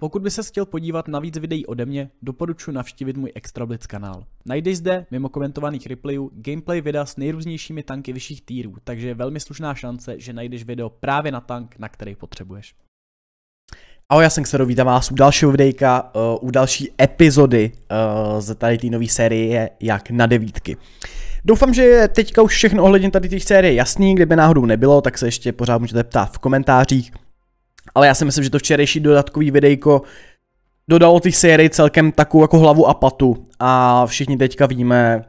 Pokud by se chtěl podívat na víc videí ode mě, doporučuji navštívit můj Extrablitz kanál. Najdeš zde, mimo komentovaných replayů, gameplay videa s nejrůznějšími tanky vyšších týrů, takže je velmi slušná šance, že najdeš video právě na tank, na který potřebuješ. Ahoj, já jsem Xero, vítám vás u dalšího videjka, uh, u další epizody uh, eh, z tady té nové série Jak na devítky. Doufám, že je teďka už všechno ohledně tady těch série jasný, kdyby náhodou nebylo, tak se ještě pořád můžete ptát v komentářích. Ale já si myslím, že to včerejší dodatkový videjko dodalo ty sérii celkem takovou jako hlavu a patu a všichni teďka víme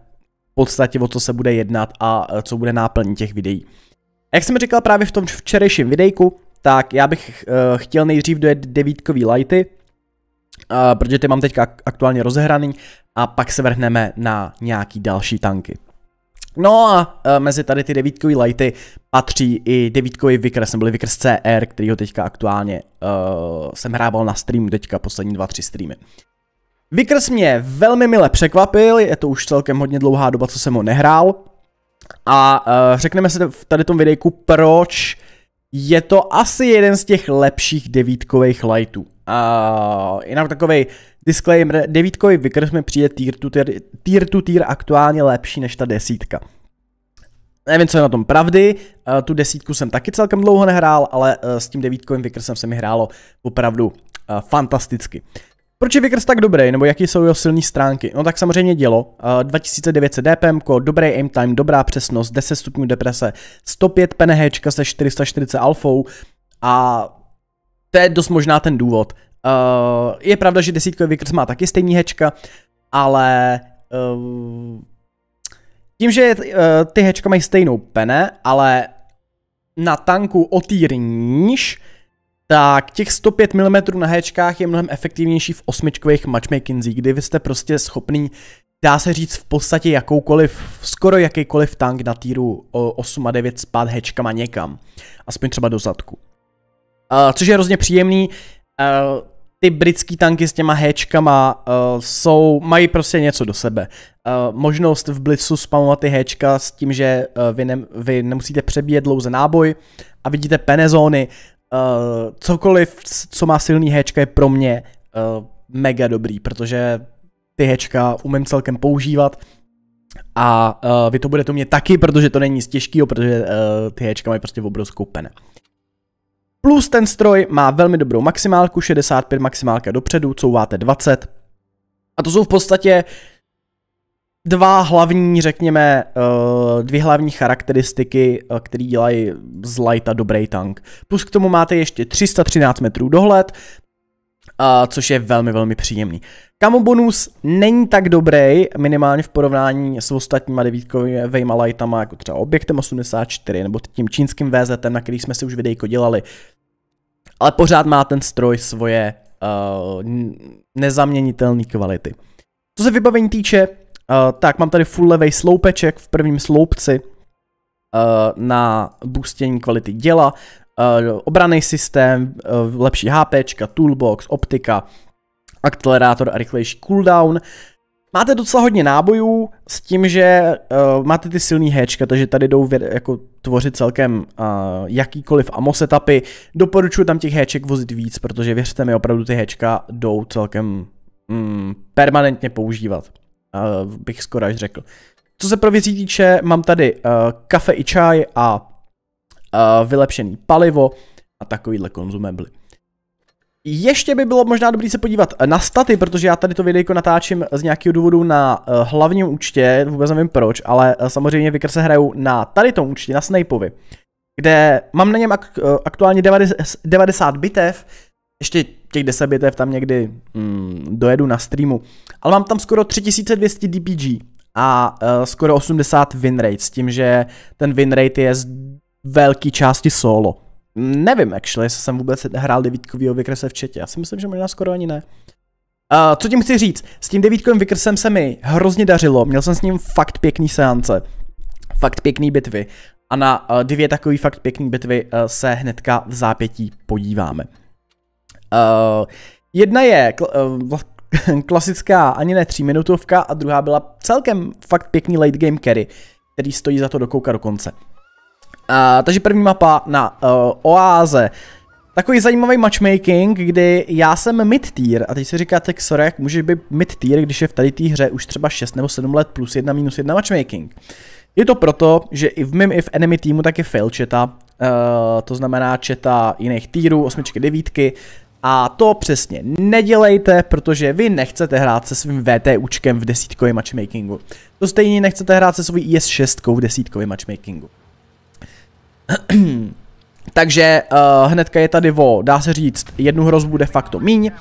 v podstatě o co se bude jednat a co bude náplní těch videí. Jak jsem říkal právě v tom včerejším videjku, tak já bych uh, chtěl nejdřív dojet devítkový lighty, uh, protože ty mám teďka aktuálně rozehraný a pak se vrhneme na nějaký další tanky. No a eh, mezi tady ty devítkový lighty patří i devítkový jsem byl Vickers CR, který ho teďka aktuálně uh, jsem hrával na stream teďka poslední dva, tři streamy. Vickers mě velmi mile překvapil, je to už celkem hodně dlouhá doba, co jsem ho nehrál. A uh, řekneme se v tady tom videjku, proč je to asi jeden z těch lepších devítkových lightů. A jinak takový disclaimer, devítkový Vickers mi přijde tier to tier, tier to tier aktuálně lepší než ta desítka. Nevím, co je na tom pravdy, uh, tu desítku jsem taky celkem dlouho nehrál, ale uh, s tím devítkovým vykrsem se mi hrálo opravdu uh, fantasticky. Uh, proč je Vickers tak dobrý, nebo jaký jsou jeho silné stránky? No tak samozřejmě dělo. Uh, 2900 DPM, dobrý aim time, dobrá přesnost, 10 stupňů deprese, 105 PNH se 440 alfou a to je dost možná ten důvod. Uh, je pravda, že desítkový Vickers má taky stejný hečka, ale uh, tím, že uh, ty hečka mají stejnou pene, ale na tanku o týr níž, uh, tak těch 105 mm na héčkách je mnohem efektivnější v osmičkových matchmakingzích, kdy vy jste prostě schopný, dá se říct v podstatě jakoukoliv, skoro jakýkoliv tank na týru 8 a 9 spát hečkama někam. Aspoň třeba do zadku. Uh, což je hrozně příjemný, uh, ty britský tanky s těma héčkama uh, jsou, mají prostě něco do sebe. Uh, možnost v Blitzu spamovat ty héčka s tím, že uh, vy, ne, vy nemusíte přebíjet dlouze náboj a vidíte penezóny, Uh, cokoliv, co má silný hečka, je pro mě uh, mega dobrý, protože ty hečka umím celkem používat. A uh, vy to budete mě taky, protože to není nic těžkého, protože uh, ty hečka mají prostě obrovskou pene. Plus ten stroj má velmi dobrou maximálku, 65 maximálka dopředu, couváte 20. A to jsou v podstatě dva hlavní, řekněme, eh, dvě hlavní charakteristiky, eh, které dělají z Lighta dobrý tank. Plus k tomu máte ještě 313 metrů dohled, což je velmi, velmi příjemný. Kamu bonus není tak dobrý, minimálně v porovnání s ostatníma devítkovými lightama, jako třeba Objektem 84 nebo tím čínským VZT, na který jsme si už videjko dělali. Ale pořád má ten stroj svoje uh, nezaměnitelné kvality. Co se vybavení týče, Uh, tak, mám tady full levej sloupeček v prvním sloupci uh, na boostění kvality děla, uh, eh, obraný systém, uh, lepší HP, toolbox, optika, akcelerátor a rychlejší cooldown. Máte docela hodně nábojů s tím, že uh, máte ty silný hečka, takže tady jdou vě- jako tvořit celkem uh, jakýkoliv amo setupy. Doporučuji tam těch heček vozit víc, protože věřte mi, opravdu ty hečka jdou celkem mm, permanentně používat uh, bych skoro až řekl. Co se pro věcí týče, mám tady uh, kafe i čaj a uh, vylepšený palivo a takovýhle konzumebly. Ještě by bylo možná dobré se podívat na staty, protože já tady to videjko natáčím z nějakého důvodu na uh, hlavním účtě, vůbec nevím proč, ale uh, samozřejmě vykr se hrajou na tady tom účtě, na Snapeovi, kde mám na něm ak- aktuálně 90, 90 bitev, ještě těch 10 bitev tam někdy mm, dojedu na streamu. Ale mám tam skoro 3200 DPG a uh, skoro 80 winrate s tím, že ten winrate je z velké části solo. Nevím, actually, jestli jsem vůbec hrál devítkovýho vykrese v četě. Já si myslím, že možná skoro ani ne. Uh, co tím chci říct? S tím devítkovým vykresem se mi hrozně dařilo. Měl jsem s ním fakt pěkný seance. Fakt pěkný bitvy. A na uh, dvě takové fakt pěkné bitvy uh, se hnedka v zápětí podíváme. Uh, jedna je uh, klasická ani ne tři minutovka a druhá byla celkem fakt pěkný late game carry, který stojí za to dokoukat do konce. Uh, takže první mapa na uh, Oáze. Takový zajímavý matchmaking, kdy já jsem mid-tier a teď si říkáte, sorry, jak může být mid-tier, když je v tady té hře už třeba 6 nebo 7 let plus 1 minus 1 matchmaking. Je to proto, že i v mém i v enemy týmu tak je fail cheta, uh, to znamená četa jiných týrů, osmičky, devítky, a to přesně nedělejte, protože vy nechcete hrát se svým VTUčkem v desítkovém matchmakingu. To stejně nechcete hrát se svojí IS6 v desítkovém matchmakingu. Takže uh, hnedka je tady vo. dá se říct, jednu hrozbu de facto míň.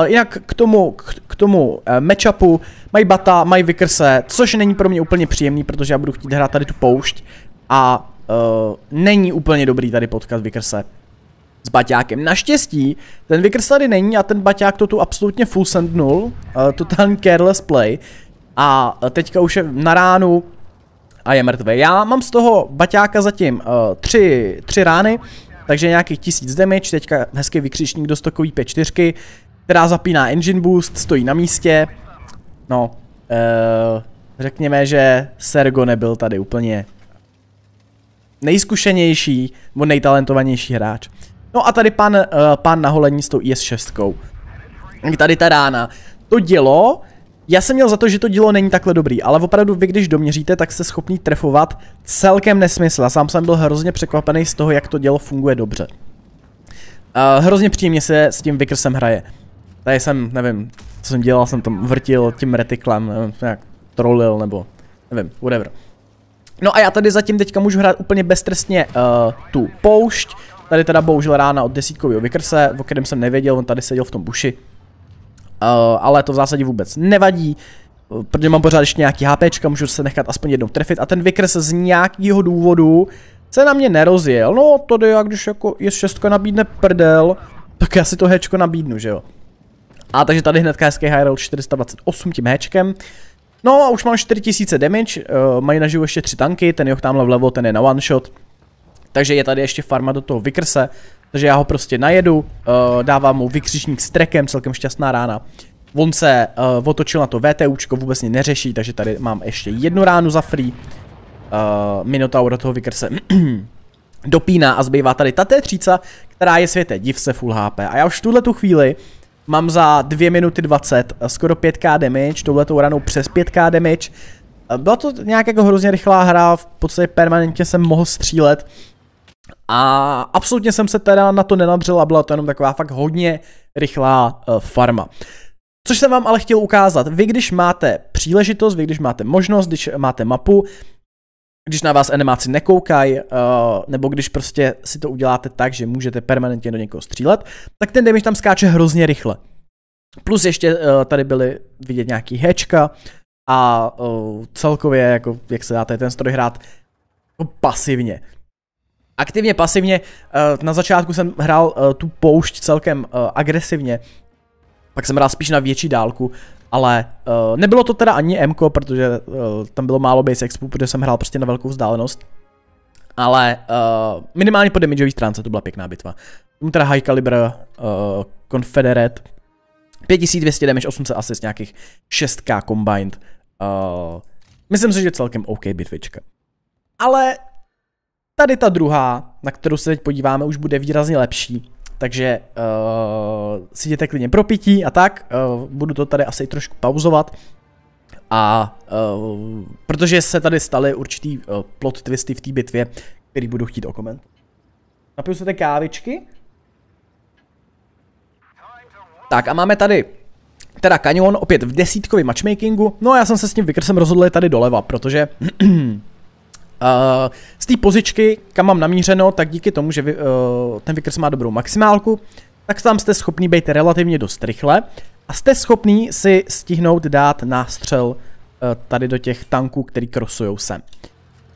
Uh, jinak k tomu, k, k tomu uh, matchupu mají Bata, mají vykrse, což není pro mě úplně příjemný, protože já budu chtít hrát tady tu poušť a uh, není úplně dobrý tady potkat vykrse, s baťákem. Naštěstí, ten Vickers tady není a ten baťák to tu absolutně full sendnul, uh, eh, totální careless play. A eh, teďka už je na ránu a je mrtvý. Já mám z toho baťáka zatím uh, tři, tři rány, takže nějakých tisíc damage, teďka hezký vykřičník do stokový P4, která zapíná engine boost, stojí na místě. No, uh, řekněme, že Sergo nebyl tady úplně nejzkušenější, nebo nejtalentovanější hráč. No a tady pan, uh, eh, pan naholení s tou IS-6. Tady ta rána. To dělo, já jsem měl za to, že to dílo není takhle dobrý, ale opravdu vy když doměříte, tak jste schopný trefovat celkem nesmysl. A sám jsem byl hrozně překvapený z toho, jak to dělo funguje dobře. Uh, hrozně příjemně se s tím Vickersem hraje. Tady jsem, nevím, co jsem dělal, jsem tam vrtil tím retiklem, eh, nevím, jak trolil nebo nevím, whatever. No a já tady zatím teďka můžu hrát úplně beztrestně uh, tu poušť, Tady teda bohužel rána od desítkového vykrse, o kterém jsem nevěděl, on tady seděl v tom buši. Uh, ale to v zásadě vůbec nevadí, eh, protože mám pořád ještě nějaký HP, můžu se nechat aspoň jednou trefit a ten vykres z nějakého důvodu se na mě nerozjel. No jde, jak když jako je šestka nabídne prdel, tak já si to hečko nabídnu, že jo. A takže tady hnedka hezký Hyrule 428 tím hečkem. No a už mám 4000 damage, uh, mají naživu ještě tři tanky, ten jo tamhle vlevo, ten je na one shot. Takže je tady ještě farma do toho vykrse, takže já ho prostě najedu, uh, dávám mu vykřičník s trekem, celkem šťastná rána. On se uh, otočil na to VTUčko, vůbec mě neřeší, takže tady mám ještě jednu ránu za free. Uh, Minotaur do toho vykrse dopíná a zbývá tady ta t 30 která je světe, div se full HP. A já už v tuhle tu chvíli mám za 2 minuty 20 skoro 5k damage, touhletou ranou přes 5k damage. Byla to nějak jako hrozně rychlá hra, v podstatě permanentně jsem mohl střílet. A absolutně jsem se teda na to nenadřel a byla to jenom taková fakt hodně rychlá eh, farma. Což jsem vám ale chtěl ukázat, vy když máte příležitost, vy když máte možnost, když máte mapu, když na vás animáci nekoukají, eh, nebo když prostě si to uděláte tak, že můžete permanentně do někoho střílet, tak ten damage tam skáče hrozně rychle. Plus ještě eh, tady byly vidět nějaký hečka a celkově, jako, jak se dá ten stroj hrát no, pasivně. Aktivně, pasivně, eh, na začátku jsem hrál eh, tu poušť celkem eh, agresivně, pak jsem hrál spíš na větší dálku, ale nebylo to teda ani MK, protože tam bylo málo base expu, protože jsem hrál prostě na velkou vzdálenost. Ale minimálně po damageové stránce to byla pěkná bitva. teda High Caliber uh, Confederate. 5200 damage, 800 assist, nějakých 6k combined. Uh, myslím si, že celkem OK bitvička. Ale Tady ta druhá, na kterou se teď podíváme, už bude výrazně lepší. Takže uh, si jděte klidně propití a tak. Uh, budu to tady asi trošku pauzovat. A uh, protože se tady staly určitý uh, plot twisty v té bitvě, který budu chtít okomentovat. Napiju se té kávičky. Tak a máme tady teda kanion opět v desítkovém matchmakingu. No a já jsem se s tím vykrsem rozhodl tady doleva, protože Z té pozičky, kam mám namířeno, tak díky tomu, že vy, eh, ten vykres má dobrou maximálku, tak tam jste schopný být relativně dost rychle a jste schopný si stihnout dát nástřel eh, tady do těch tanků, který krosujou sem.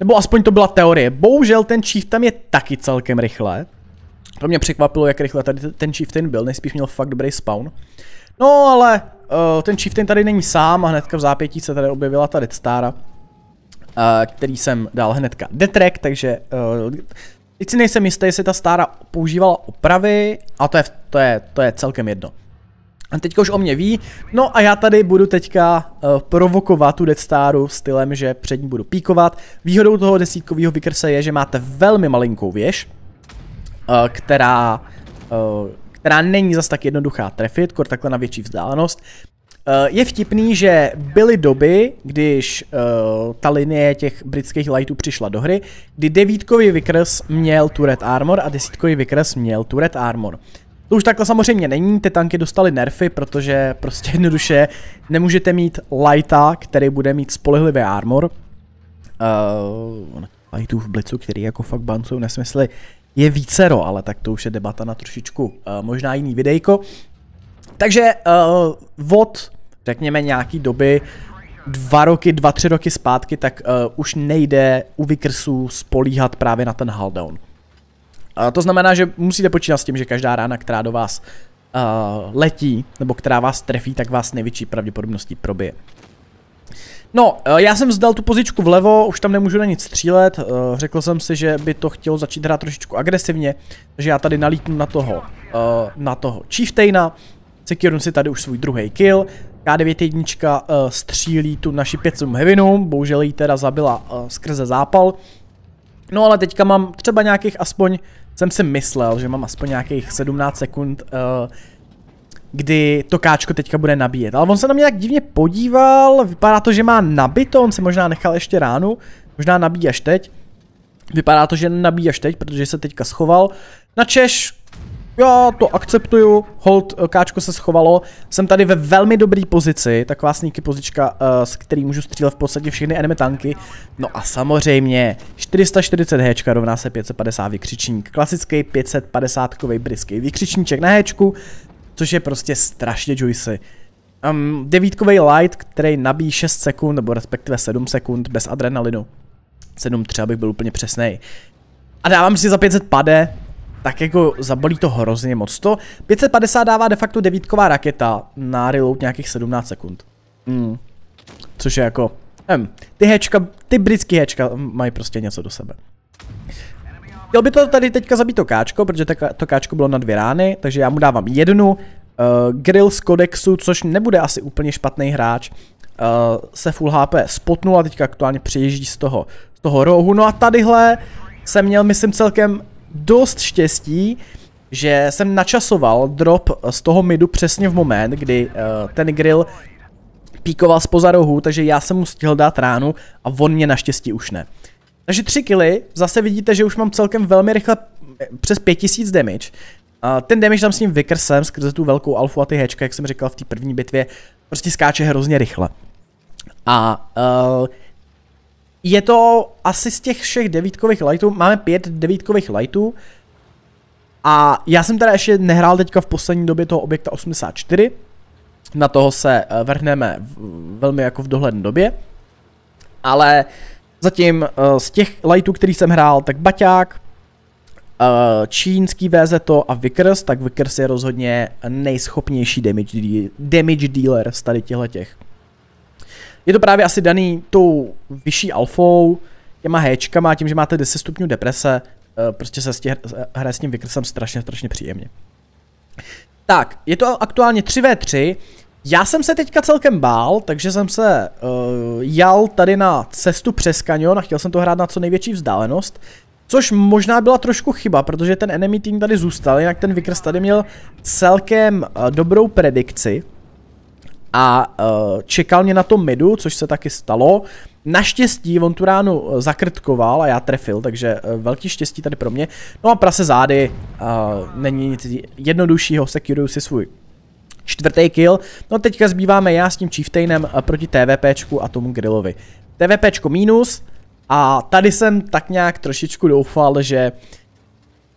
Nebo aspoň to byla teorie. Bohužel ten chief tam je taky celkem rychle. To mě překvapilo, jak rychle tady ten chieftain byl, nejspíš měl fakt dobrý spawn. No ale uh, ten chieftain tady není sám a hnedka v zápětí se tady objevila ta Red Stara který jsem dal hnedka detrek, takže eh, teď si nejsem jistý, jestli ta stára používala opravy a to je, to je, to je celkem jedno. A teďka už o mě ví, no a já tady budu teďka uh, provokovat tu Death Staru stylem, že před ní budu píkovat. Výhodou toho desítkového vykrse je, že máte velmi malinkou věž, uh, která, uh, která není zas tak jednoduchá trefit, kor takhle na větší vzdálenost. Eh, je vtipný, že byly doby, když uh, ta linie těch britských lightů přišla do hry, kdy devítkový vykres měl turret armor a desítkový vykres měl turret armor. To už takhle samozřejmě není, ty tanky dostaly nerfy, protože prostě jednoduše nemůžete mít lighta, který bude mít spolehlivý armor. Uh, lightů v blicu, který jako fakt bancují nesmysly, je vícero, ale tak to už je debata na trošičku uh, možná jiný videjko. Takže uh, VOD řekněme nějaký doby, dva roky, dva, tři roky zpátky, tak uh, už nejde u Vickersů spolíhat právě na ten haldown. Uh, to znamená, že musíte počítat s tím, že každá rána, která do vás uh, letí, nebo která vás trefí, tak vás největší pravděpodobností probije. No, uh, já jsem vzdal tu pozičku vlevo, už tam nemůžu na nic střílet, uh, řekl jsem si, že by to chtělo začít hrát trošičku agresivně, že já tady nalítnu na toho, uh, na toho Chieftaina, Sekirun si tady už svůj druhý kill, k9 uh, eh, střílí tu naši 500 heavinu, bohužel ji teda zabila uh, skrze zápal. No ale teďka mám třeba nějakých aspoň, jsem si myslel, že mám aspoň nějakých 17 sekund, uh, kdy to káčko teďka bude nabíjet. Ale on se na mě tak divně podíval, vypadá to, že má nabito, on si možná nechal ještě ránu, možná nabíjí až teď. Vypadá to, že nabíjí až teď, protože se teďka schoval. Na Češ já to akceptuju, hold, eh, káčko se schovalo, jsem tady ve velmi dobrý pozici, taková sníky pozička, eh, s který můžu střílet v podstatě všechny enemy tanky, no a samozřejmě 440 H rovná se 550 vykřičník, klasický 550 kový brisky vykřičníček na H, což je prostě strašně juicy. Um, devítkový light, který nabíjí 6 sekund, nebo respektive 7 sekund bez adrenalinu. 7 třeba bych byl úplně přesnej. A dávám si za 500 pade, tak jako zabolí to hrozně moc. To 550 dává de facto devítková raketa na reload nějakých 17 sekund. Mm. Což je jako, nevím, ty hečka, ty britský hečka mají prostě něco do sebe. Chtěl by to tady teďka zabít to káčko, protože to káčko bylo na dvě rány, takže já mu dávám jednu. Uh, eh, grill z kodexu, což nebude asi úplně špatný hráč, uh, se full HP spotnul a teďka aktuálně přijíždí z toho, z toho rohu. No a tadyhle jsem měl, myslím, celkem dost štěstí, že jsem načasoval drop z toho midu přesně v moment, kdy uh, ten grill píkoval spoza rohu, takže já jsem mu stihl dát ránu a on mě naštěstí už ne. Takže tři kily, zase vidíte, že už mám celkem velmi rychle eh, přes 5000 damage. Uh, ten damage tam s ním vykrsem skrze tu velkou alfu a ty hečka, jak jsem říkal v té první bitvě, prostě skáče hrozně rychle. A uh, je to asi z těch všech devítkových lightů, máme pět devítkových lightů. A já jsem teda ještě nehrál teďka v poslední době toho objekta 84. Na toho se eh, vrhneme v, velmi jako v dohledné době. Ale zatím eh, z těch lightů, který jsem hrál, tak Baťák, eh, čínský VZTO a Vickers, tak Vickers je rozhodně nejschopnější damage, damage dealer z tady těchto těch. Je to právě asi daný tou vyšší alfou, těma Hčkama, tím, že máte 10 stupňů deprese, eh, prostě se eh, hraje s tím vykrsem strašně, strašně příjemně. Tak, je to aktuálně 3v3, já jsem se teďka celkem bál, takže jsem se uh, jal tady na cestu přes kanion a chtěl jsem to hrát na co největší vzdálenost. Což možná byla trošku chyba, protože ten enemy tým tady zůstal, jinak ten Vickers tady měl celkem uh, dobrou predikci a uh, čekal mě na tom midu, což se taky stalo. Naštěstí on tu ránu eh, zakrtkoval a já trefil, takže uh, velký štěstí tady pro mě. No a prase zády, uh, není nic jednoduššího, sekuruju si svůj čtvrtý kill. No teďka zbýváme já s tím Chieftainem proti TVPčku a tomu Grillovi. TVPčko minus a tady jsem tak nějak trošičku doufal, že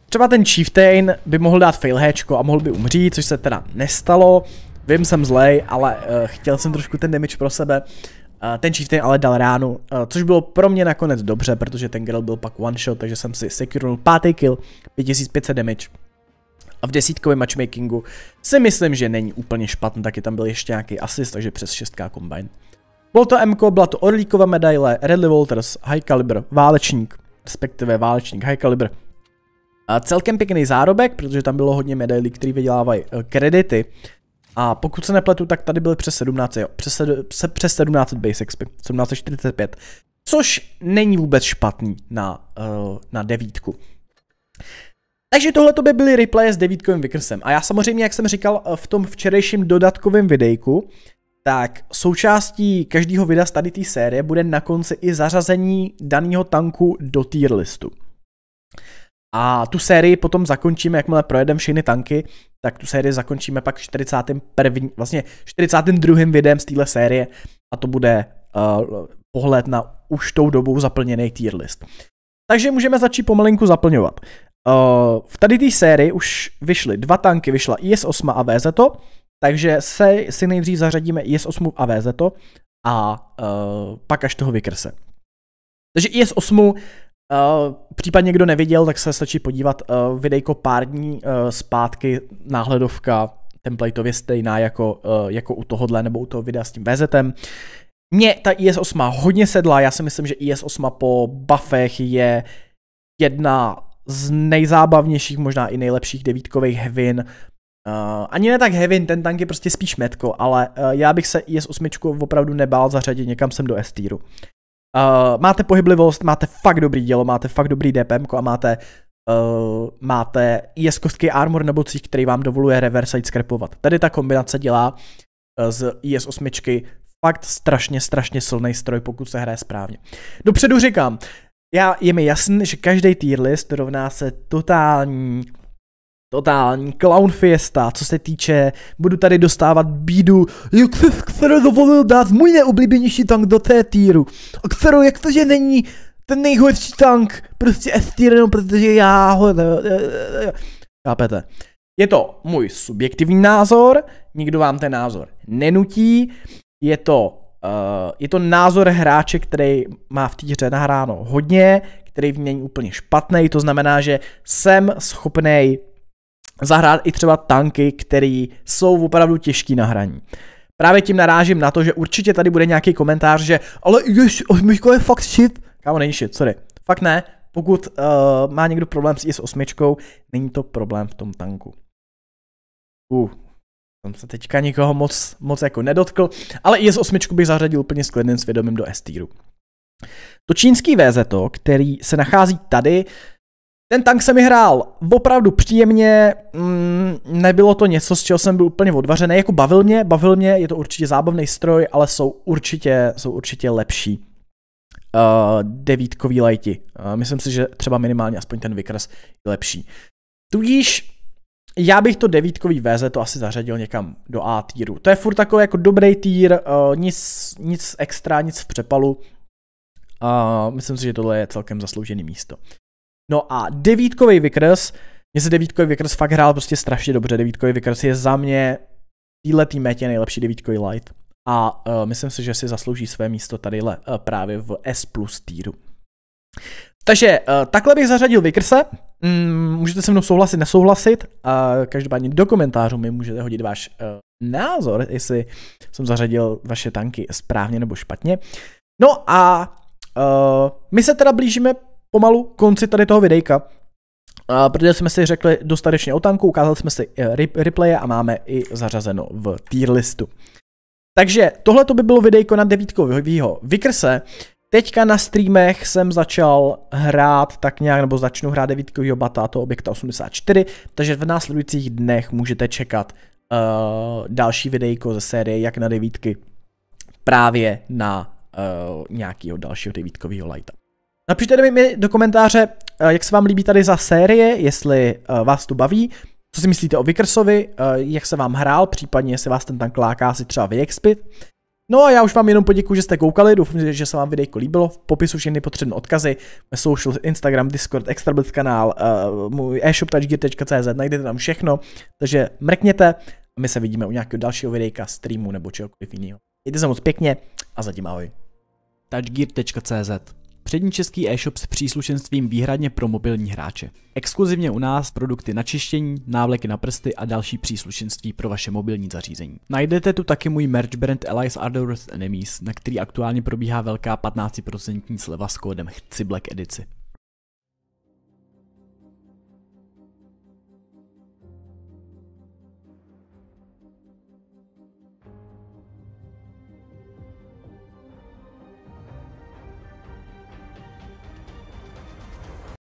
třeba ten Chieftain by mohl dát failhéčko a mohl by umřít, což se teda nestalo. Vím, jsem zlej, ale uh, chtěl jsem trošku ten damage pro sebe. Uh, ten chieftain ale dal ránu, uh, což bylo pro mě nakonec dobře, protože ten grill byl pak one shot, takže jsem si securoval pátý kill, 5500 damage. A v desítkovém matchmakingu si myslím, že není úplně špatný, taky tam byl ještě nějaký assist, takže přes 6 combine. Bylo to MK, byla to Orlíkova medaile, Redley Walters, High Caliber, Válečník, respektive Válečník, High Caliber. A celkem pěkný zárobek, protože tam bylo hodně medailí, které vydělávají kredity, a pokud se nepletu, tak tady byly přes 17, jo, přes, přes 17 base XP, 1745, což není vůbec špatný na, uh, na devítku. Takže tohle to by byly replaye s devítkovým vykrsem. A já samozřejmě, jak jsem říkal eh, v tom včerejším dodatkovém videjku, tak součástí každého videa z tady té série bude na konci i zařazení daného tanku do tier listu. A tu sérii potom zakončíme, jakmile projedeme všechny tanky, tak tu sérii zakončíme pak 41, vlastně 42. videem z téhle série a to bude uh, pohled na už tou dobou zaplněný tier list. Takže můžeme začít pomalinku zaplňovat. Uh, v tady té sérii už vyšly dva tanky, vyšla IS-8 a VZ, takže se, si nejdřív zařadíme IS-8 a VZ a uh, pak až toho vykrse. Takže IS-8 Uh, případně, kdo neviděl, tak se stačí podívat uh, videjko pár dní uh, zpátky, náhledovka templateově stejná jako, uh, jako u tohohle nebo u toho videa s tím VZem. Mně ta IS-8 hodně sedla, já si myslím, že IS-8 po buffech je jedna z nejzábavnějších, možná i nejlepších devítkových hevin. Uh, ani ne tak hevin, ten tank je prostě spíš metko, ale uh, já bych se IS-8 opravdu nebál zařadit někam sem do s -týru. Uh, máte pohyblivost, máte fakt dobrý dělo, máte fakt dobrý DPM a máte uh, máte IS kostky armor nebo cích, který vám dovoluje reverse side scrapovat. Tady ta kombinace dělá eh, z IS 8 fakt strašně, strašně silný stroj, pokud se hraje správně. Dopředu říkám, já, je mi jasný, že každý tier list rovná se totální Totální clown fiesta, co se týče, budu tady dostávat bídu, jak se kterou dovolil dát můj neoblíbenější tank do té týru, a kterou jak to, že není ten nejhorší tank, prostě s týrenu, protože já ho... Chápete? Je to můj subjektivní názor, nikdo vám ten názor nenutí, je to, uh, je to názor hráče, který má v týře nahráno hodně, který v není úplně špatný, to znamená, že jsem schopnej zahrát i třeba tanky, které jsou opravdu těžký na hraní. Právě tím narážím na to, že určitě tady bude nějaký komentář, že ale ješ, Myško je fakt shit. Kámo, není shit, sorry. Fakt ne, pokud uh, má někdo problém s IS-8, není to problém v tom tanku. Uh, jsem se teďka nikoho moc, moc jako nedotkl, ale IS-8 bych zařadil úplně s klidným svědomím do s To čínský VZ, který se nachází tady, ten tank se mi hrál opravdu příjemně, mm, nebylo to něco, z čeho jsem byl úplně odvařený, jako bavil mě, bavil mě, je to určitě zábavný stroj, ale jsou určitě, jsou určitě lepší uh, devítkový lajti. Uh, myslím si, že třeba minimálně aspoň ten vykres je lepší. Tudíž já bych to devítkový VZ to asi zařadil někam do A týru. To je furt takový jako dobrý týr, uh, nic, nic extra, nic v přepalu. Uh, myslím si, že tohle je celkem zasloužený místo. No a devítkový vykres, mně se devítkový vykres fakt hrál prostě strašně dobře, devítkový vykres je za mě týhletý metě nejlepší devítkový light. A uh, myslím si, že si zaslouží své místo tadyhle uh, právě v S plus týru. Takže uh, takhle bych zařadil Vikrse. Mm, můžete se mnou souhlasit, nesouhlasit. A uh, každopádně do komentářů mi můžete hodit váš uh, názor, jestli jsem zařadil vaše tanky správně nebo špatně. No a uh, my se teda blížíme pomalu konci tady toho videjka, a protože jsme si řekli dostatečně o tanku, ukázali jsme si eh, replaye a máme i zařazeno v tier listu. Takže tohle to by bylo videjko na devítkovýho vykrse. Teďka na streamech jsem začal hrát tak nějak, nebo začnu hrát devítkovýho bata, to objekta 84, takže v následujících dnech můžete čekat uh, další videjko ze série jak na devítky, právě na uh, eh, nějakého dalšího devítkového lighta. Napište mi do komentáře, eh, jak se vám líbí tady za série, jestli eh, vás to baví, co si myslíte o Vickersovi, eh, jak se vám hrál, případně jestli vás ten tank láká si třeba vyexpit. No a já už vám jenom poděkuji, že jste koukali, doufám, že se vám videjko líbilo, v popisu všechny potřebné odkazy, social, Instagram, Discord, Extrabit kanál, můj e touchgear.cz, najdete tam všechno, takže mrkněte a my se vidíme u nějakého dalšího videjka, streamu nebo čehokoliv jiného. Mějte se moc pěkně a zatím ahoj. touchgear.cz Přední český e-shop s příslušenstvím výhradně pro mobilní hráče. Exkluzivně u nás produkty na čištění, návleky na prsty a další příslušenství pro vaše mobilní zařízení. Najdete tu taky můj merch brand Allies Ardorous Enemies, na který aktuálně probíhá velká 15% sleva s kódem Chci Black Edici.